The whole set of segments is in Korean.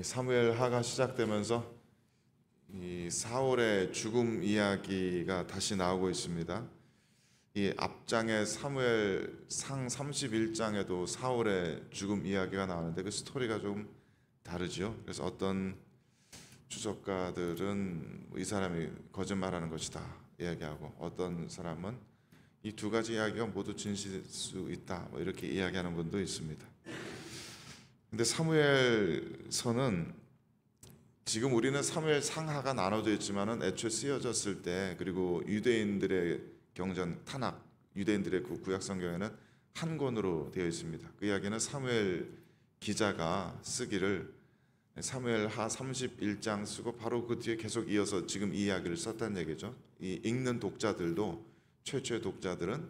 사무엘 하가 시작되면서 이 사울의 죽음 이야기가 다시 나오고 있습니다. 이 앞장의 사무엘 상 31장에도 사울의 죽음 이야기가 나오는데 그 스토리가 좀 다르죠. 그래서 어떤 추적가들은 이 사람이 거짓말하는 것이다 이야기하고 어떤 사람은 이 두 가지 이야기가 모두 진실일 수 있다 뭐 이렇게 이야기하는 분도 있습니다. 근데 사무엘서는 지금 우리는 사무엘 상하가 나눠져 있지만은 애초에 쓰여졌을 때 그리고 유대인들의 경전 탄악 유대인들의 그 구약 성경에는 한 권으로 되어 있습니다. 그 이야기는 사무엘 기자가 쓰기를 사무엘 하 31장 쓰고 바로 그 뒤에 계속 이어서 지금 이 이야기를 썼다는 얘기죠. 이 읽는 독자들도 최초의 독자들은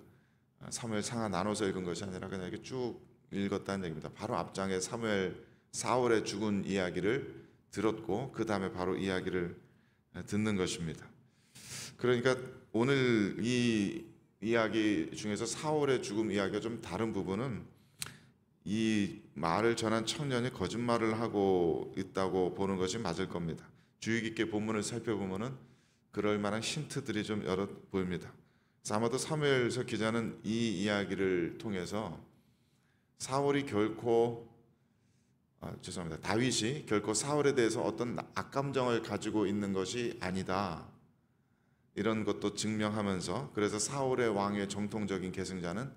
사무엘 상하 나눠서 읽은 것이 아니라 그냥 이렇게 쭉 읽었다는 얘기입니다. 바로 앞장에 사무엘 사월의 죽은 이야기를 들었고 그 다음에 바로 이야기를 듣는 것입니다. 그러니까 오늘 이 이야기 중에서 사월의 죽음 이야기가 좀 다른 부분은 이 말을 전한 청년이 거짓말을 하고 있다고 보는 것이 맞을 겁니다. 주의 깊게 본문을 살펴보면은 그럴 만한 힌트들이 좀 여러 보입니다. 아마도 사무엘서 기자는 이 이야기를 통해서 사울이 결코 아, 죄송합니다. 다윗이 결코 사울에 대해서 어떤 악감정을 가지고 있는 것이 아니다. 이런 것도 증명하면서 그래서 사울의 왕의 정통적인 계승자는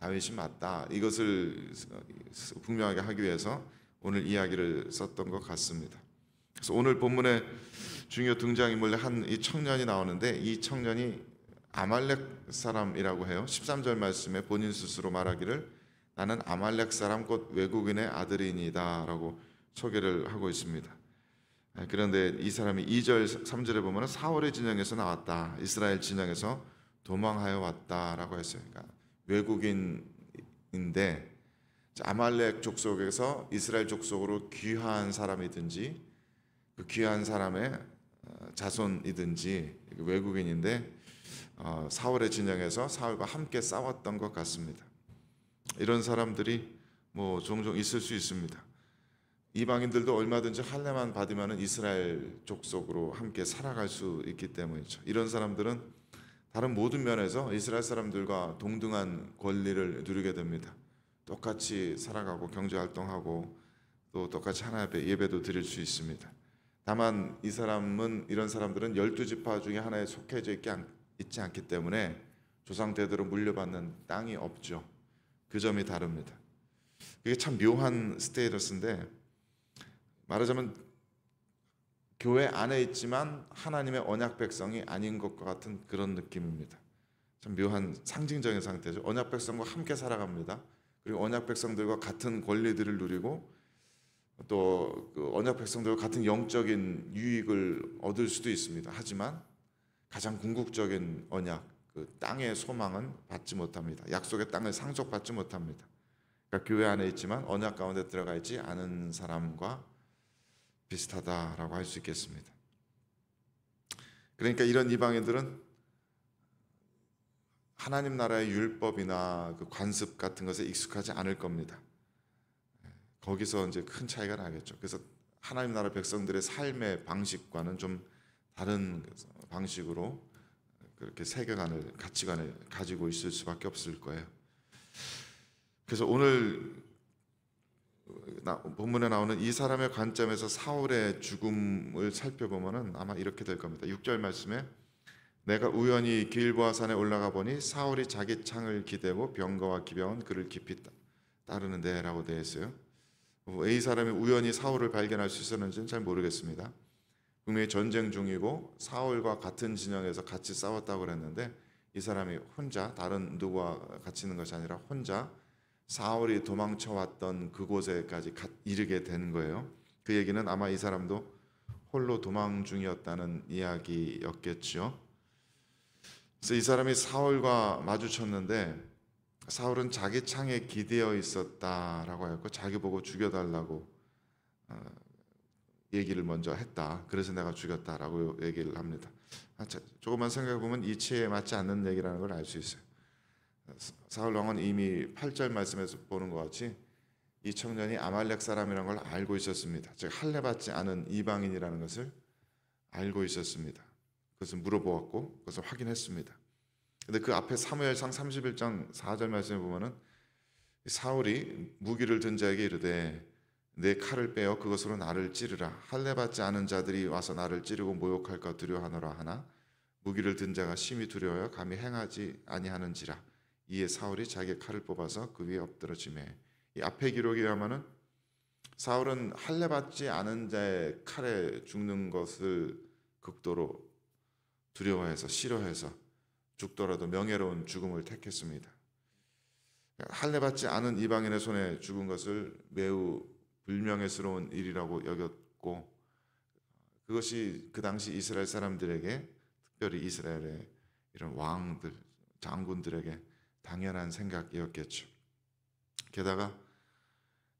다윗이 맞다. 이것을 분명하게 하기 위해서 오늘 이야기를 썼던 것 같습니다. 그래서 오늘 본문에 중요 등장인물의 한이 청년이 나오는데 이 청년이 아말렉 사람이라고 해요. 13절 말씀에 본인 스스로 말하기를 나는 아말렉 사람 곧 외국인의 아들이니다라고 소개를 하고 있습니다. 예, 그런데 이 사람이 2절 3절에 보면 사월의 진영에서 나왔다. 이스라엘 진영에서 도망하여 왔다라고 했어요. 그러니까 외국인인데 아말렉 족속에서 이스라엘 족속으로 귀한 사람이든지 그 귀한 사람의 어, 자손이든지 외국인인데 어, 사월의 진영에서 사울과 함께 싸웠던 것 같습니다. 이런 사람들이 뭐 종종 있을 수 있습니다. 이방인들도 얼마든지 할례만 받으면 이스라엘 족속으로 함께 살아갈 수 있기 때문이죠. 이런 사람들은 다른 모든 면에서 이스라엘 사람들과 동등한 권리를 누리게 됩니다. 똑같이 살아가고 경제 활동하고 또 똑같이 하나 앞 예배도 드릴 수 있습니다. 다만 이 사람은 이런 사람들은 열두 지파 중에 하나에 속해져 있지 않기 때문에 조상 대대로 물려받는 땅이 없죠. 그 점이 다릅니다. 그게 참 묘한 스테이러스인데 말하자면 교회 안에 있지만 하나님의 언약 백성이 아닌 것과 같은 그런 느낌입니다. 참 묘한 상징적인 상태죠. 언약 백성과 함께 살아갑니다. 그리고 언약 백성들과 같은 권리들을 누리고 또그 언약 백성들과 같은 영적인 유익을 얻을 수도 있습니다. 하지만 가장 궁극적인 언약 그 땅의 소망은 받지 못합니다. 약속의 땅을 상속받지 못합니다. 그러니까 교회 안에 있지만 언약 가운데 들어가 있지 않은 사람과 비슷하다라고 할 수 있겠습니다. 그러니까 이런 이방인들은 하나님 나라의 율법이나 그 관습 같은 것에 익숙하지 않을 겁니다. 거기서 이제 큰 차이가 나겠죠. 그래서 하나님 나라 백성들의 삶의 방식과는 좀 다른 방식으로 그렇게 세계관을 가치관을 가지고 있을 수밖에 없을 거예요. 그래서 오늘 본문에 나오는 이 사람의 관점에서 사울의 죽음을 살펴보면은 아마 이렇게 될 겁니다. 6절 말씀에 내가 우연히 길보아 산에 올라가 보니 사울이 자기 창을 기대고 병거와 기병은 그를 깊이 따르는데라고 되어 있어요. A 어, 사람이 우연히 사울을 발견할 수 있었는지는 잘 모르겠습니다. 분명히 전쟁 중이고 사울과 같은 진영에서 같이 싸웠다고 그랬는데 이 사람이 혼자 다른 누구와 같이 있는 것이 아니라 혼자 사울이 도망쳐 왔던 그곳에까지 이르게 된 거예요. 그 얘기는 아마 이 사람도 홀로 도망 중이었다는 이야기였겠죠. 그래서 이 사람이 사울과 마주쳤는데 사울은 자기 창에 기대어 있었다라고 했고 자기 보고 죽여달라고 어, 얘기를 먼저 했다. 그래서 내가 죽였다라고 얘기를 합니다. 아, 조금만 생각해 보면 이치에 맞지 않는 얘기라는 걸 알 수 있어요. 사울 왕은 이미 8절 말씀에서 보는 것 같이 이 청년이 아말렉 사람이라는 걸 알고 있었습니다. 즉 할례 받지 않은 이방인이라는 것을 알고 있었습니다. 그것을 물어보았고 그것을 확인했습니다. 근데 그 앞에 사무엘상 31장 4절 말씀에 보면은 사울이 무기를 든 자에게 이르되 내 칼을 빼어 그것으로 나를 찌르라. 할례 받지 않은 자들이 와서 나를 찌르고 모욕할까 두려워하노라 하나 무기를 든 자가 심히 두려워여 감히 행하지 아니하는지라. 이에 사울이 자기 의 칼을 뽑아서 그 위에 엎드러지매. 이앞에 기록에 의하면 사울은 할례 받지 않은 자의 칼에 죽는 것을 극도로 두려워해서 싫어해서 죽더라도 명예로운 죽음을 택했습니다. 할례 받지 않은 이방인의 손에 죽은 것을 매우 불명예스러운 일이라고 여겼고 그것이 그 당시 이스라엘 사람들에게 특별히 이스라엘의 이런 왕들 장군들에게 당연한 생각이었겠죠. 게다가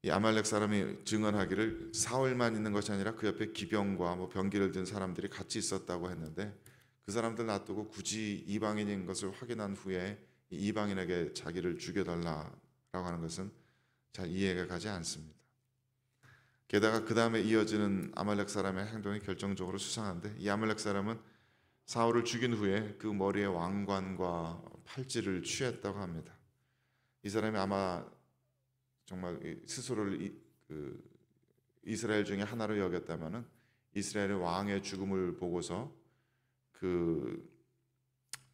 이 아말렉 사람이 증언하기를 사월만 있는 것이 아니라 그 옆에 기병과 뭐 병기를 든 사람들이 같이 있었다고 했는데 그 사람들 놔두고 굳이 이방인인 것을 확인한 후에 이방인에게 자기를 죽여달라라고 하는 것은 잘 이해가 가지 않습니다. 게다가 그 다음에 이어지는 아말렉 사람의 행동이 결정적으로 수상한데 이 아말렉 사람은 사울을 죽인 후에 그 머리에 왕관과 팔찌를 취했다고 합니다. 이 사람이 아마 정말 스스로를 그 이스라엘 중에 하나로 여겼다면은 이스라엘의 왕의 죽음을 보고서 그그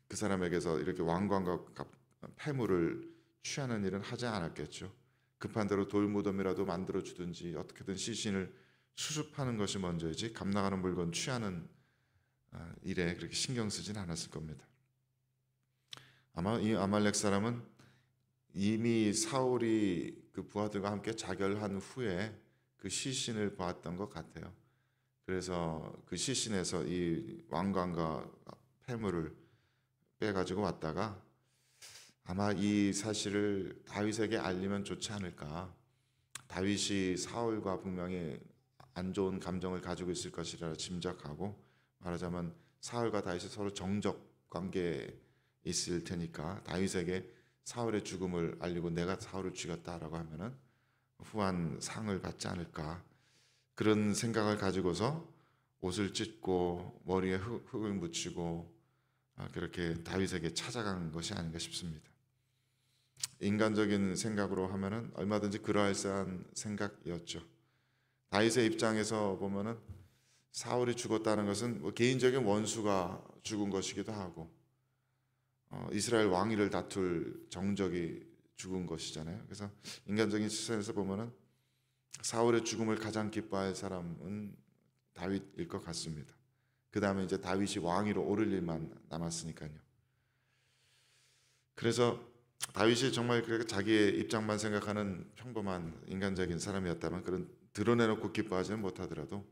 그 사람에게서 이렇게 왕관과 패물을 취하는 일은 하지 않았겠죠. 급한 대로 돌무덤이라도 만들어 주든지 어떻게든 시신을 수습하는 것이 먼저이지 감나가는 물건 취하는 아, 일에 그렇게 신경 쓰진 않았을 겁니다. 아마 이 아말렉 사람은 이미 사울이 그 부하들과 함께 자결한 후에 그 시신을 보았던 것 같아요. 그래서 그 시신에서 이 왕관과 폐물을 빼가지고 왔다가 아마 이 사실을 다윗에게 알리면 좋지 않을까. 다윗이 사울과 분명히 안 좋은 감정을 가지고 있을 것이라 짐작하고 말하자면 사울과 다윗이 서로 정적 관계에 있을 테니까 다윗에게 사울의 죽음을 알리고 내가 사울을 죽였다라고 하면은 후한 상을 받지 않을까 그런 생각을 가지고서 옷을 찢고 머리에 흙, 을 묻히고 아, 그렇게 다윗에게 찾아간 것이 아닌가 싶습니다. 인간적인 생각으로 하면은 얼마든지 그러할싸한 생각이었죠. 다윗의 입장에서 보면은 사울이 죽었다는 것은 뭐 개인적인 원수가 죽은 것이기도 하고 어, 이스라엘 왕위를 다툴 정적이 죽은 것이잖아요. 그래서 인간적인 시선에서 보면은 사울의 죽음을 가장 기뻐할 사람은 다윗일 것 같습니다. 그 다음에 이제 다윗이 왕위로 오를 일만 남았으니까요. 그래서 다윗이 정말 자기의 입장만 생각하는 평범한 인간적인 사람이었다면 그런 드러내놓고 기뻐하지는 못하더라도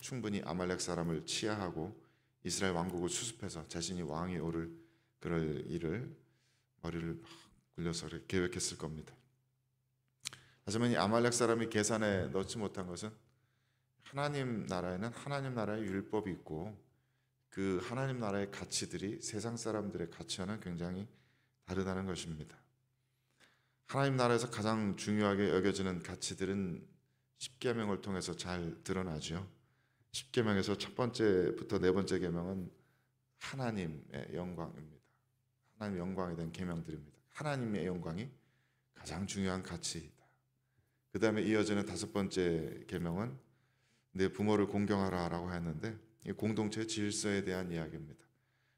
충분히 아말렉 사람을 치하하고 이스라엘 왕국을 수습해서 자신이 왕이 오를 그럴 일을 머리를 막 굴려서 계획했을 겁니다. 하지만 이 아말렉 사람이 계산에 넣지 못한 것은 하나님 나라에는 하나님 나라의 율법이 있고 그 하나님 나라의 가치들이 세상 사람들의 가치와는 굉장히 다르다는 것입니다. 하나님 나라에서 가장 중요하게 여겨지는 가치들은 십계명을 통해서 잘 드러나죠. 십계명에서 첫 번째부터 네 번째 계명은 하나님의 영광입니다. 하나님 영광에 대한 계명들입니다. 하나님의 영광이 가장 중요한 가치이다. 그 다음에 이어지는 다섯 번째 계명은 내 부모를 공경하라라고 했는데 공동체 질서에 대한 이야기입니다.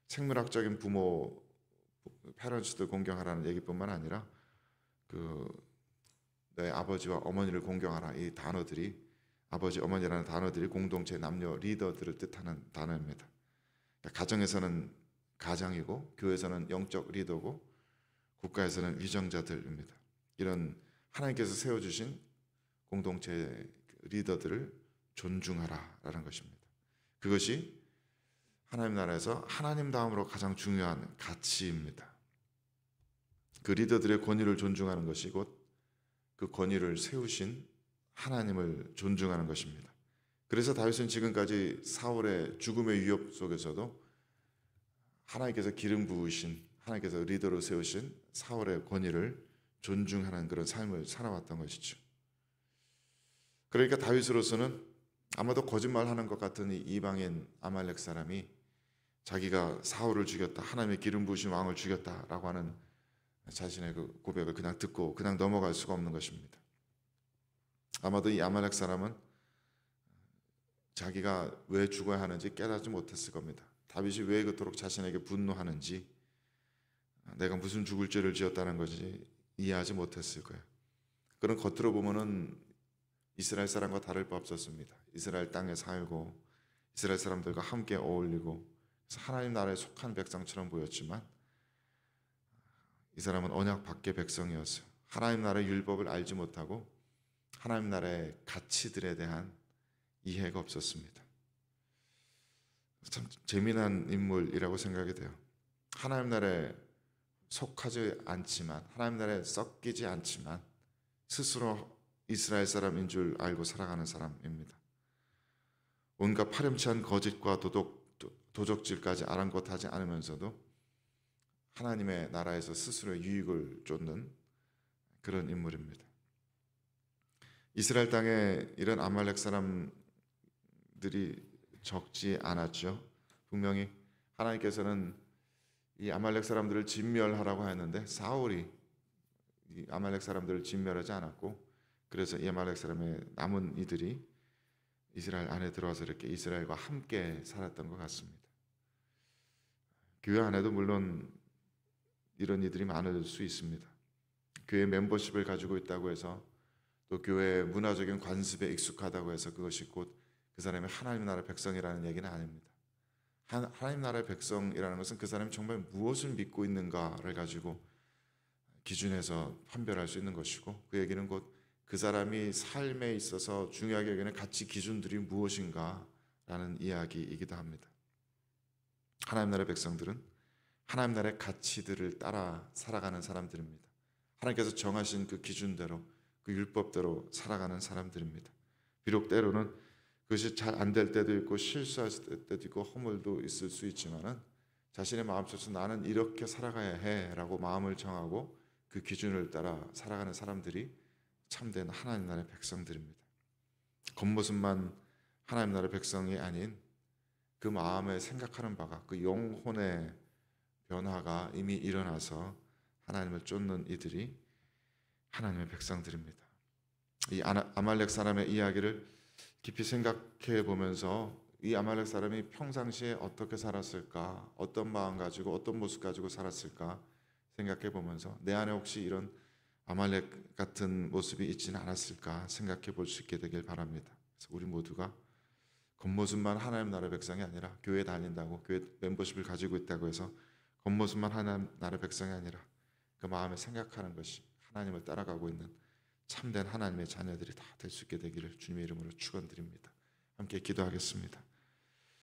생물학적인 부모 패런츠도 공경하라는 얘기뿐만 아니라 그 너의 아버지와 어머니를 공경하라 이 단어들이 아버지 어머니라는 단어들이 공동체 남녀 리더들을 뜻하는 단어입니다. 그러니까 가정에서는 가장이고 교회에서는 영적 리더고 국가에서는 위정자들입니다. 이런 하나님께서 세워주신 공동체 리더들을 존중하라라는 것입니다. 그것이 하나님 나라에서 하나님 다음으로 가장 중요한 가치입니다. 그 리더들의 권위를 존중하는 것이 곧 그 권위를 세우신 하나님을 존중하는 것입니다. 그래서 다윗은 지금까지 사울의 죽음의 위협 속에서도 하나님께서 기름 부으신 하나님께서 리더로 세우신 사울의 권위를 존중하는 그런 삶을 살아왔던 것이죠. 그러니까 다윗으로서는 아마도 거짓말하는 것 같은 이방인 아말렉 사람이 자기가 사울을 죽였다 하나님의 기름 부으신 왕을 죽였다라고 하는 자신의 그 고백을 그냥 듣고 그냥 넘어갈 수가 없는 것입니다. 아마도 이 아말렉 사람은 자기가 왜 죽어야 하는지 깨닫지 못했을 겁니다. 다윗이 왜 그토록 자신에게 분노하는지 내가 무슨 죽을 죄를 지었다는 것이 이해하지 못했을 거예요. 그런 겉으로 보면은 이스라엘 사람과 다를 바 없었습니다. 이스라엘 땅에 살고 이스라엘 사람들과 함께 어울리고 하나님 나라에 속한 백성처럼 보였지만 이 사람은 언약 밖의 백성이었어요. 하나님 나라의 율법을 알지 못하고 하나님 나라의 가치들에 대한 이해가 없었습니다. 참 재미난 인물이라고 생각이 돼요. 하나님 나라에 속하지 않지만 하나님 나라에 섞이지 않지만 스스로 이스라엘 사람인 줄 알고 살아가는 사람입니다. 온갖 파렴치한 거짓과 도덕 도적질까지 아랑곳하지 않으면서도 하나님의 나라에서 스스로 유익을 쫓는 그런 인물입니다. 이스라엘 땅에 이런 아말렉 사람들이 적지 않았죠. 분명히 하나님께서는 이 아말렉 사람들을 진멸하라고 했는데 사울이 이 아말렉 사람들을 진멸하지 않았고 그래서 이 아말렉 사람의 남은 이들이 이스라엘 안에 들어와서 이렇게 이스라엘과 함께 살았던 것 같습니다. 교회 안에도 물론 이런 이들이 많을 수 있습니다. 교회 멤버십을 가지고 있다고 해서 또 교회 문화적인 관습에 익숙하다고 해서 그것이 곧 그 사람이 하나님 나라 백성이라는 얘기는 아닙니다. 하나님 나라의 백성이라는 것은 그 사람이 정말 무엇을 믿고 있는가를 가지고 기준에서 판별할 수 있는 것이고 그 얘기는 곧 그 사람이 삶에 있어서 중요하게 여기는 가치 기준들이 무엇인가라는 이야기이기도 합니다. 하나님 나라 백성들은 하나님 나라의 가치들을 따라 살아가는 사람들입니다. 하나님께서 정하신 그 기준대로 그 율법대로 살아가는 사람들입니다. 비록 때로는 그것이 잘 안 될 때도 있고 실수할 때도 있고 허물도 있을 수 있지만은 자신의 마음속에서 나는 이렇게 살아가야 해라고 마음을 정하고 그 기준을 따라 살아가는 사람들이 참된 하나님 나라의 백성들입니다. 겉모습만 하나님 나라의 백성이 아닌 그 마음에 생각하는 바가 그 영혼의 변화가 이미 일어나서 하나님을 쫓는 이들이 하나님의 백성들입니다. 이 아말렉 사람의 이야기를 깊이 생각해 보면서 이 아말렉 사람이 평상시에 어떻게 살았을까, 어떤 마음 가지고 어떤 모습 가지고 살았을까 생각해 보면서 내 안에 혹시 이런 아말렉 같은 모습이 있지는 않았을까 생각해 볼 수 있게 되길 바랍니다. 그래서 우리 모두가 겉모습만 하나님 나라 백성이 아니라 교회 다닌다고 교회 멤버십을 가지고 있다고 해서 겉모습만 하나님 나라 백성이 아니라 그 마음에 생각하는 것이 하나님을 따라가고 있는 참된 하나님의 자녀들이 다 될 수 있게 되기를 주님의 이름으로 축원드립니다. 함께 기도하겠습니다.